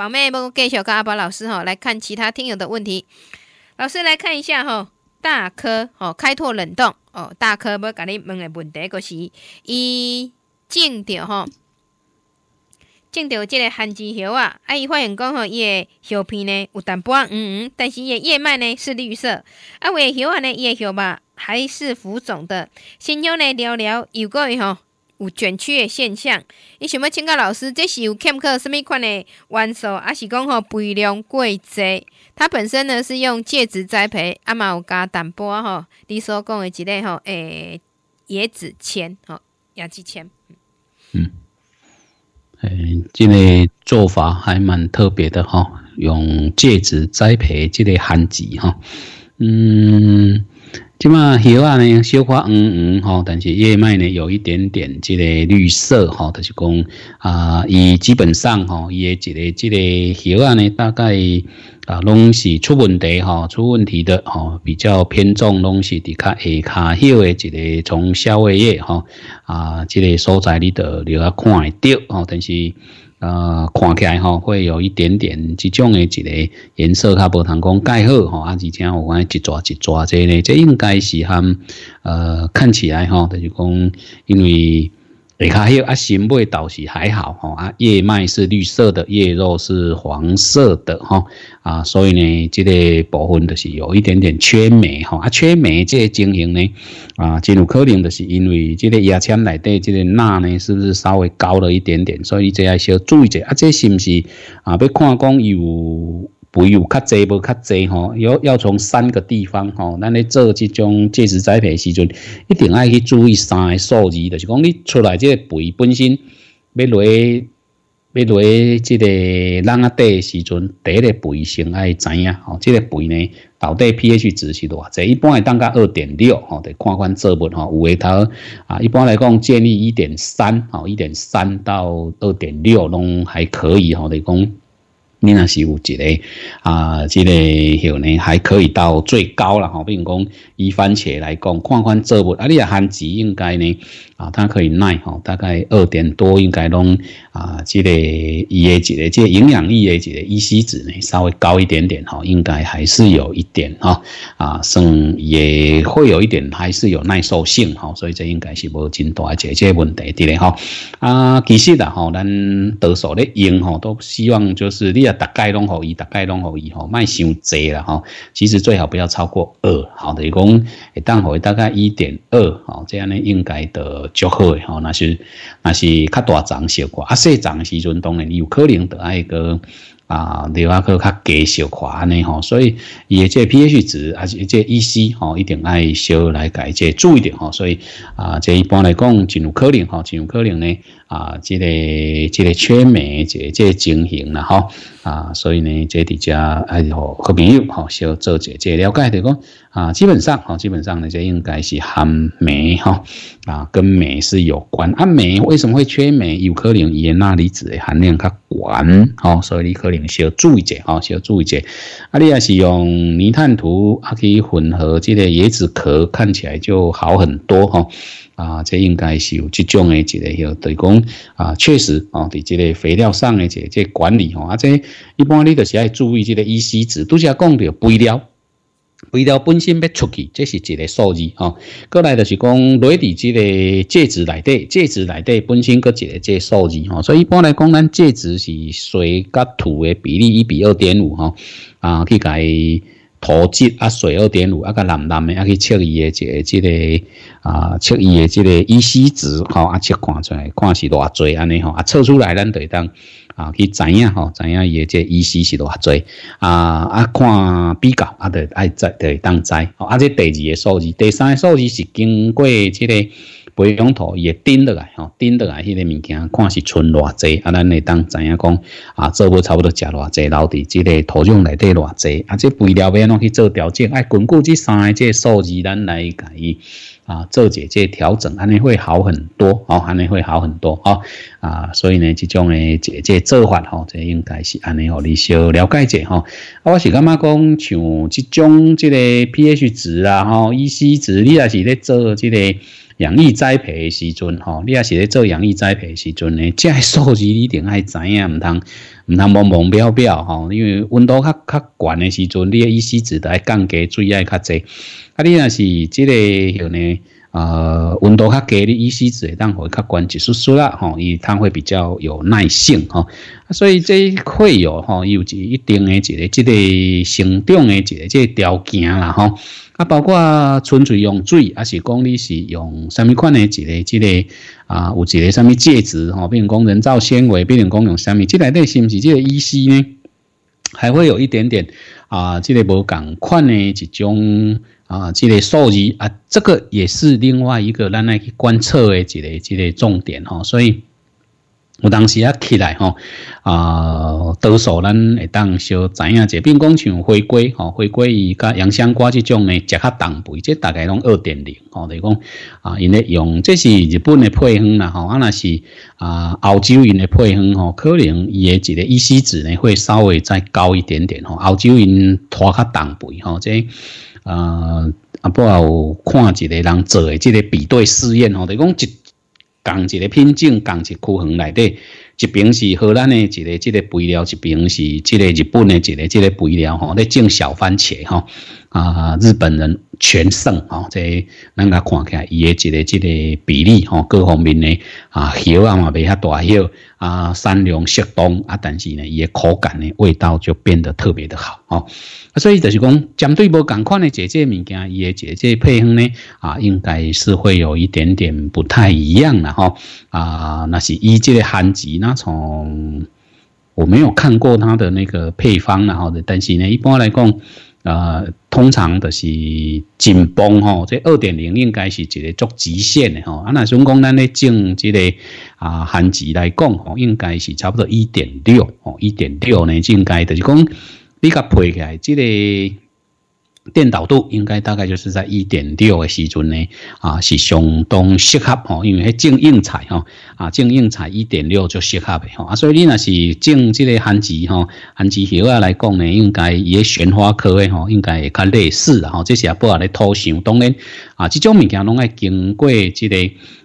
宝妹，我给小哥阿宝老师哈来看其他听友的问题。老师来看一下哈，大科哦，开拓冷冻哦，大科要甲你问的问题就是，伊种着吼，种着这个旱枝叶啊，啊，伊发现讲吼，叶叶片呢有淡薄黄黄，但是伊的叶脉呢是绿色，啊，的叶啊呢叶禾吧还是浮肿的，先聊呢聊聊，有关系吼。有卷曲的现象，你想要请教老师，这是有欠克什咪款的元素，还是讲吼肥量过济？它本身呢是用介质栽培，啊嘛有加淡薄吼，你所讲的一类吼，诶，椰子签吼，椰子签，嗯，诶，这个做法还蛮特别的哈，用介质栽培这类含植哈，嗯。即嘛叶啊呢，小花黄黄但是叶脉呢有一点点即个绿色哈，是讲啊，伊基本上哈，伊个即个即个叶啊呢大概。啊，拢是出问题哈，出问题的哈，比较偏重，拢是伫较下卡后的一个从消费业哈啊，这个所在里得了看得到哦，但是呃，看起来哈会有一点点这种的，一个颜色它不通讲盖好啊，而且我讲一抓一抓这呢，这应该是含呃看起来哈，就是讲因为。你看，还有啊，新味倒是还好哈，啊，叶脉是绿色的，叶肉是黄色的哈，啊，所以呢，这个部分就是有一点点缺镁哈，啊，缺镁这些经营呢，啊，真有可能就是因为这个牙签内底这个钠呢，是不是稍微高了一点点，所以这要小注意者，啊，这是不是啊，要看讲有。肥有较侪无较侪吼，要要从三个地方吼，咱咧做即种介质栽培时阵，一定爱去注意三个数字，就是讲你出来这个肥本身要落，要落即个啷啊底时阵一个肥先爱知影吼？即个肥呢到底 pH 值是多？这一般会当噶二点六吼，得看看作物吼，有诶头啊，一般来讲建议一点三，吼，一点三到二点六拢还可以吼，得讲。你若是有一个啊，这个后呢还可以到最高了吼，比如讲，以番茄来讲，看看作物啊，你也含籽应该呢啊，它可以耐哈，大概二点多应该拢啊，这个伊也这个即、个营养也这个依西子呢稍微高一点点哈，应该还是有一点哈啊，算也会有一点还是有耐受性哈，所以这应该是无真大解这问题的嘞哈啊，其实的哈，咱多数咧用哈都希望就是你大概拢互伊，大概拢互伊吼，卖伤济啦吼。其实最好不要超过二，好的，讲互伊大概一点二吼，这样呢应该得足好吼。那是那是较大涨小果啊，细涨的时阵当然有可能得爱个啊，另外个较低小安尼吼。所以伊也这 pH 值还是这 EC 吼，一定挨少来改这注意点吼。所以啊，这一般来讲，真有可能真、尽有可能呢。啊，这个、这个缺镁，这、这情形啦哈。啊，所以呢，这底下还有好朋友哈，需要做姐做了解，的讲啊，基本上哈，基本上呢，这应该是含镁哈。啊，跟镁是有关。啊，镁为什么会缺镁？有可能盐钠离子的含量较悬。哦，所以你可能需要注意一哈，需要注意一。啊，你也是用泥炭土啊去混合这个椰子壳，看起来就好很多哈。啊，这应该是有这种的，一个，就是讲啊，确实啊，对这个肥料上的这这管理哦，啊，这一般你都是要注意这个 E C 值，都是要讲的肥料，肥料本身要出去，这是一个数字哦。过来就是讲，来地这个介质内底，介质内底本身个一个这数字哦，所以一般来讲，咱介质是水甲土的比例一比二点五哈，啊，去解。土质啊，水二点五啊，个蓝蓝的啊，去测伊个即个，啊，测伊的即个依稀值吼，啊，测看出来看是偌济安尼吼，啊，测出来咱就当啊，去知影吼，知影伊个即依稀是偌济啊，啊，看比较啊，就爱在会当知，啊，这第二个数字，第三个数字是经过即个。培养土也钉得来吼，钉得来迄个物件，看是存偌济，啊，咱会当知影讲，啊，做要差不多食偌济，到底即个土壤内底偌济，啊，即肥料要安怎去做调整？哎，根据即三个这数字，咱来甲伊啊，做者即这调整，安尼会好很多，哦，安尼会好很多，哦，啊，所以呢，即种呢，即这做法，吼，这应该是安尼，让你小了解者，吼，我是感觉讲，像即种，即个 pH 值啊，吼，ec 值，你也是咧做即个。养育栽培的时阵，吼，你也是在做养育栽培时阵呢，这数字你一定爱知影，唔通唔通懵懵表表，吼，因为温度较较悬的时阵，你的乙烯子的降低压爱较济，啊，你若是这个，吼呢？呃，温度较低的乙烯子，当会较关节疏疏啦，哈，伊它会比较有耐性，哈，所以这一块吼、哈，有只一定的一个即个生长的一个即个条件啦，吼，啊，包括纯粹用水，还是讲你是用什么款的一个即个啊，有一个什么介质，吼，比如讲人造纤维，比如讲用什么，即内底是毋是即个乙烯呢？还会有一点点啊，这类无赶快呢一种啊，这个数据啊，这个也是另外一个咱来去观测的这个一个重点吼，所以。我当时啊起来吼，啊，多数咱会当小知影者，比如讲像回归吼，回归伊甲洋香瓜这种呢，食较淡肥，即大概拢二点零吼，等于讲啊，因咧用，这是日本的配方啦吼，啊那是啊澳洲因的配方吼，可能伊一个 EC 值呢会稍微再高一点点吼，澳洲因拖较淡肥吼，即啊啊伯有看一个人做即个比对试验吼，等于讲一。共一个品种，共一区域内底，一边是荷兰的一个，这个肥料；一边是这个日本的，一个，这个肥料。吼，咧种小番茄，吼。啊，日本人全胜哦！这咱家看起来，伊个即个即个比例哦，各方面呢啊，箬啊嘛袂遐大箬啊，三两适当啊，但是呢，也口感呢，味道就变得特别的好哦。所以就是讲，针对无同款的姐姐物件，伊个姐姐配方呢啊，应该是会有一点点不太一样了哈。啊，那是伊这个含季，那从我没有看过它的那个配方，然后的，但是呢，一般来讲。呃，通常就是紧绷吼，这二点零应该是一个足极限的吼。啊，那想讲咱咧正这个啊，寒值来讲吼，应该是差不多一点六吼，一点六呢，就应该就是讲比较配起来这个。电导度应该大概就是在一点六的时阵呢，啊，是相当适合吼，因为种硬彩哈，啊，种硬彩一点六就适合的哈，啊，所以你若是种这个番薯吼，番薯叶啊来讲呢，应该也玄花科的吼，应该也较类似哈，这些不要的头像，当然，啊，这种物件拢爱经过这个。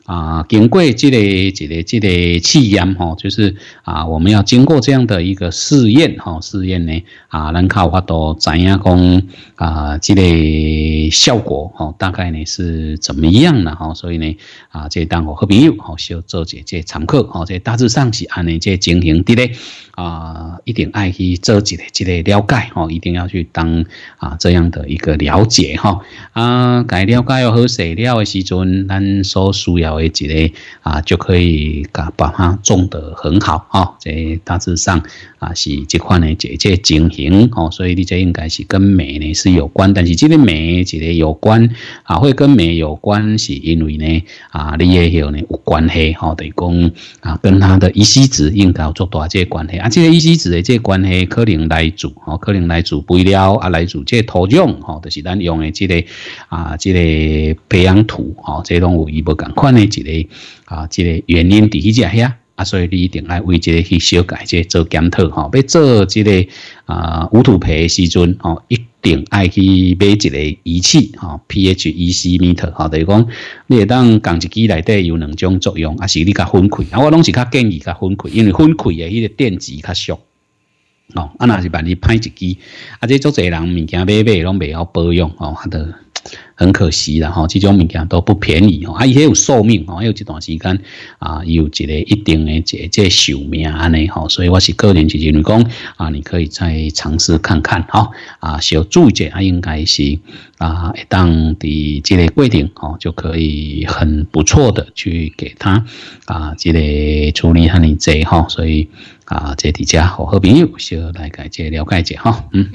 啊，经过即个即个即个试验吼，就是啊，我们要经过这样的一个试验吼，试验呢啊，能靠法多知影讲啊，即个效果吼，大概呢是怎么样呢吼？所以呢啊，即当我和朋友吼，需要做这即个参考吼，即大致上是安尼即个情形的咧啊，一定爱去做一这个了解吼，一定要去当啊这样的一个了解哈啊，该了解要喝水了的时阵，咱所需要。或者呢啊，就可以把它种得很好啊。这大致上啊是这款呢，这解情形哦。所以你这应该是跟美呢是有关，但是这个美这个有关啊，会跟美有关是因为呢啊，你也许呢有关系吼，得讲啊，跟他的依稀子应该有作多这关系啊。这个依稀子的这关系可能来自哦，可能来自肥料啊，来自这土壤哦，都是咱用的这个啊，这个培养土哦，这拢有依不同款呢。即个啊，一个原因伫迄只遐啊，所以你一定爱为即个去修改、即做检讨吼。要做即个啊无土培时阵哦，一定爱去买一个仪器哈，p h e c meter 哈，等于讲你会当讲一支内底有两种作用，抑是你甲分开啊？我拢是较建议甲分开，因为分开的迄个电极较俗哦。啊，那是把你歹一支，啊，这做侪人物件买买拢未晓保养哦，都。很可惜了哈，这种物件都不便宜哈，而且有寿命哦，有一段时间啊，有一个一定的这这寿命安尼哈，所以我是个人是接你讲啊，你可以再尝试看看哈，啊小注解啊应该是啊一档的这个规定吼，就可以很不错的去给他啊这个处理和你这哈，所以啊这底下好好朋友小来解解了解一下哈，嗯。